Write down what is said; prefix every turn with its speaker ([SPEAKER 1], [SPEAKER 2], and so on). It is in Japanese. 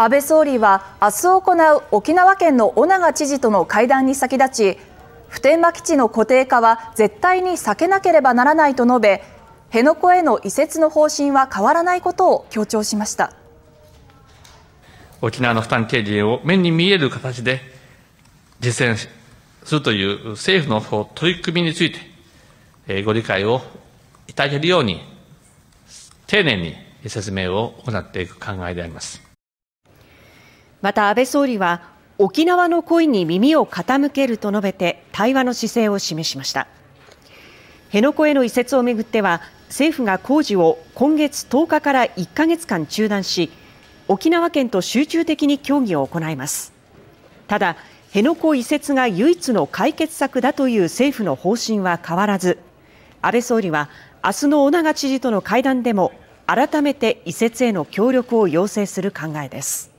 [SPEAKER 1] 安倍総理は明日行う沖縄県の尾長知事との会談に先立ち普天間基地の固定化は絶対に避けなければならないと述べ辺野古への移設の方針は変わらないことを強調しました
[SPEAKER 2] 沖縄の負担軽減を目に見える形で実践するという政府の取り組みについてご理解をいただけるように丁寧に説明を行っていく考えであります。
[SPEAKER 3] また安倍総理は沖縄の声に耳を傾けると述べて対話の姿勢を示しました辺野古への移設をめぐっては政府が工事を今月10日から1ヶ月間中断し沖縄県と集中的に協議を行いますただ辺野古移設が唯一の解決策だという政府の方針は変わらず安倍総理は明日の尾
[SPEAKER 4] 長知事との会談でも改めて移設への協力を要請する考えです。